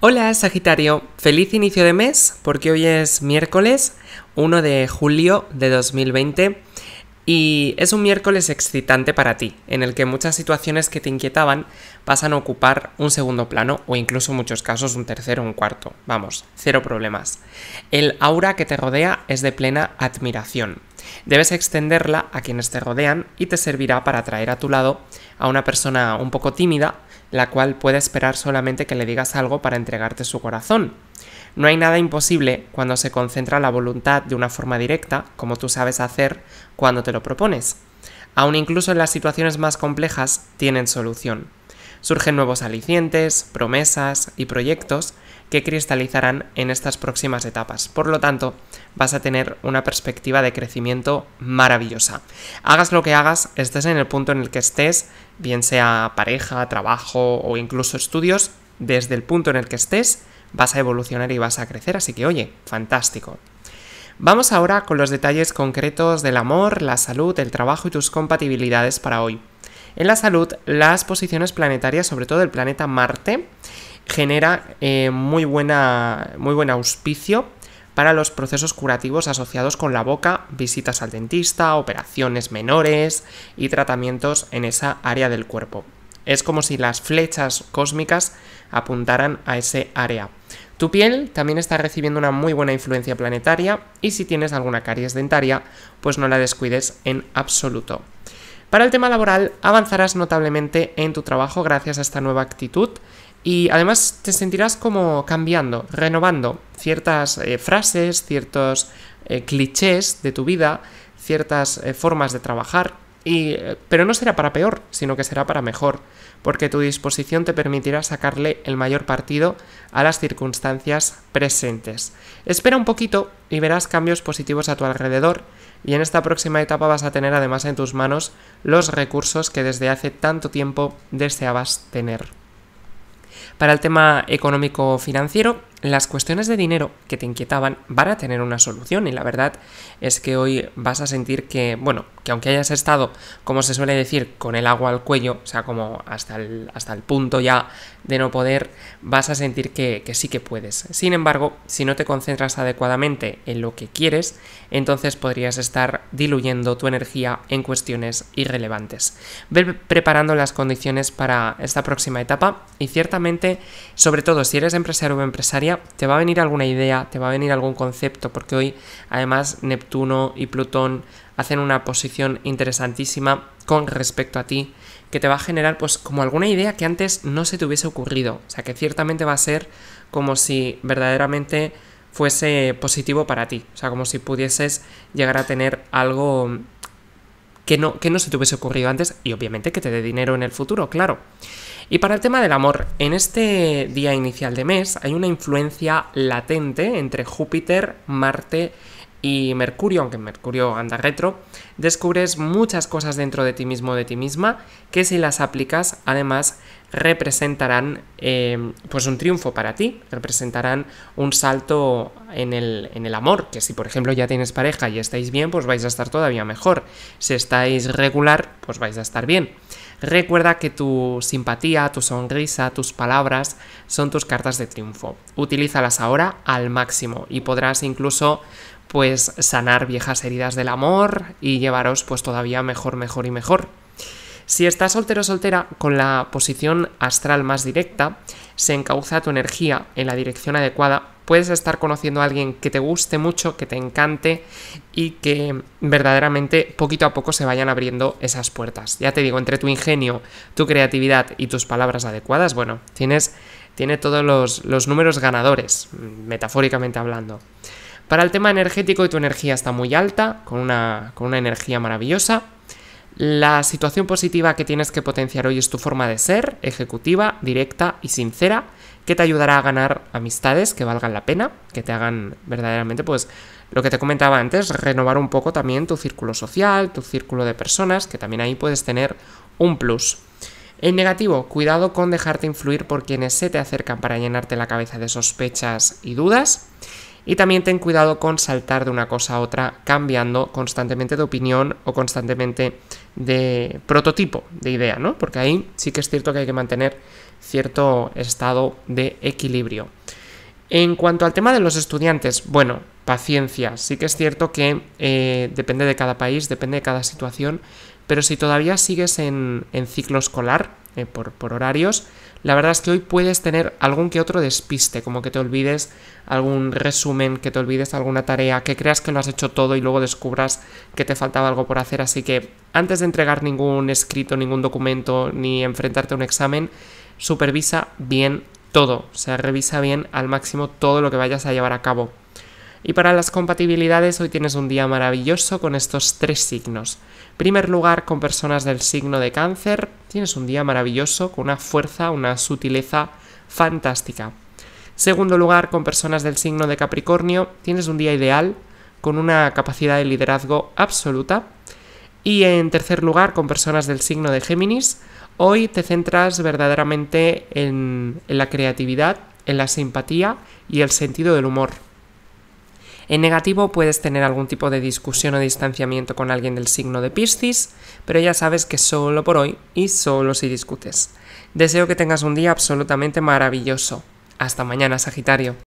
Hola Sagitario, feliz inicio de mes porque hoy es miércoles 1 de julio de 2020 y es un miércoles excitante para ti, en el que muchas situaciones que te inquietaban pasan a ocupar un segundo plano o incluso en muchos casos un tercero o un cuarto. Vamos, cero problemas. El aura que te rodea es de plena admiración. Debes extenderla a quienes te rodean y te servirá para atraer a tu lado a una persona un poco tímida, la cual puede esperar solamente que le digas algo para entregarte su corazón. No hay nada imposible cuando se concentra la voluntad de una forma directa, como tú sabes hacer cuando te lo propones. Aún incluso en las situaciones más complejas tienen solución. Surgen nuevos alicientes, promesas y proyectos que cristalizarán en estas próximas etapas. Por lo tanto, vas a tener una perspectiva de crecimiento maravillosa. Hagas lo que hagas, estés en el punto en el que estés, bien sea pareja, trabajo o incluso estudios, desde el punto en el que estés vas a evolucionar y vas a crecer, así que oye, fantástico. Vamos ahora con los detalles concretos del amor, la salud, el trabajo y tus compatibilidades para hoy. En la salud, las posiciones planetarias, sobre todo el planeta Marte, genera eh, muy, muy buen auspicio para los procesos curativos asociados con la boca, visitas al dentista, operaciones menores y tratamientos en esa área del cuerpo. Es como si las flechas cósmicas apuntaran a ese área. Tu piel también está recibiendo una muy buena influencia planetaria y si tienes alguna caries dentaria, pues no la descuides en absoluto. Para el tema laboral, avanzarás notablemente en tu trabajo gracias a esta nueva actitud y además te sentirás como cambiando, renovando ciertas eh, frases, ciertos eh, clichés de tu vida, ciertas eh, formas de trabajar. pero no será para peor, sino que será para mejor, porque tu disposición te permitirá sacarle el mayor partido a las circunstancias presentes. Espera un poquito y verás cambios positivos a tu alrededor, y en esta próxima etapa vas a tener además en tus manos los recursos que desde hace tanto tiempo deseabas tener para el tema económico-financiero las cuestiones de dinero que te inquietaban van a tener una solución y la verdad es que hoy vas a sentir que, bueno, que aunque hayas estado, como se suele decir, con el agua al cuello, o sea, como hasta el, hasta el punto ya de no poder, vas a sentir que, que sí que puedes. Sin embargo, si no te concentras adecuadamente en lo que quieres, entonces podrías estar diluyendo tu energía en cuestiones irrelevantes. Ve preparando las condiciones para esta próxima etapa y ciertamente, sobre todo si eres empresario o empresaria, te va a venir alguna idea, te va a venir algún concepto, porque hoy además Neptuno y Plutón hacen una posición interesantísima con respecto a ti, que te va a generar pues como alguna idea que antes no se te hubiese ocurrido, o sea que ciertamente va a ser como si verdaderamente fuese positivo para ti, o sea como si pudieses llegar a tener algo que no, que se te hubiese ocurrido antes y obviamente que te dé dinero en el futuro, claro. Y para el tema del amor, en este día inicial de mes hay una influencia latente entre Júpiter, Marte y y Mercurio, aunque Mercurio anda retro, descubres muchas cosas dentro de ti mismo, de ti misma, que si las aplicas, además representarán em, pues un triunfo para ti, representarán un salto en el, en el amor, que si por ejemplo ya tienes pareja y estáis bien, pues vais a estar todavía mejor. Si estáis regular, pues vais a estar bien. Recuerda que tu simpatía, tu sonrisa, tus palabras son tus cartas de triunfo. Utilízalas ahora al máximo y podrás incluso pues sanar viejas heridas del amor y llevaros pues todavía mejor, mejor y mejor. Si estás soltero o soltera con la posición astral más directa, se encauza tu energía en la dirección adecuada, puedes estar conociendo a alguien que te guste mucho, que te encante y que verdaderamente poquito a poco se vayan abriendo esas puertas. Ya te digo, entre tu ingenio, tu creatividad y tus palabras adecuadas, bueno, tienes tiene todos los, los números ganadores, metafóricamente hablando. Para el tema energético, tu energía está muy alta, con una, con una energía maravillosa. La situación positiva que tienes que potenciar hoy es tu forma de ser, ejecutiva, directa y sincera, que te ayudará a ganar amistades que valgan la pena, que te hagan verdaderamente, pues, lo que te comentaba antes, renovar un poco también tu círculo social, tu círculo de personas, que también ahí puedes tener un plus. En negativo, cuidado con dejarte influir por quienes se te acercan para llenarte la cabeza de sospechas y dudas. Y también ten cuidado con saltar de una cosa a otra, cambiando constantemente de opinión o constantemente de prototipo de idea, ¿no? Porque ahí sí que es cierto que hay que mantener cierto estado de equilibrio. En cuanto al tema de los estudiantes, bueno, paciencia. Sí que es cierto que eh, depende de cada país, depende de cada situación, pero si todavía sigues en, en ciclo escolar, eh, por, por, horarios, la verdad es que hoy puedes tener algún que otro despiste, como que te olvides algún resumen, que te olvides alguna tarea, que creas que lo has hecho todo y luego descubras que te faltaba algo por hacer. Así que antes de entregar ningún escrito, ningún documento, ni enfrentarte a un examen, supervisa bien todo, o sea, revisa bien al máximo todo lo que vayas a llevar a cabo. Y para las compatibilidades hoy tienes un día maravilloso con estos tres signos. En primer lugar, con personas del signo de cáncer, tienes un día maravilloso con una fuerza, una sutileza fantástica. Segundo lugar, con personas del signo de Capricornio, tienes un día ideal con una capacidad de liderazgo absoluta. Y en tercer lugar, con personas del signo de Géminis, hoy te centras verdaderamente en la creatividad, en la simpatía y el sentido del humor. En negativo puedes tener algún tipo de discusión o distanciamiento con alguien del signo de Piscis, pero ya sabes que solo por hoy y solo si discutes. Deseo que tengas un día absolutamente maravilloso. Hasta mañana, Sagitario.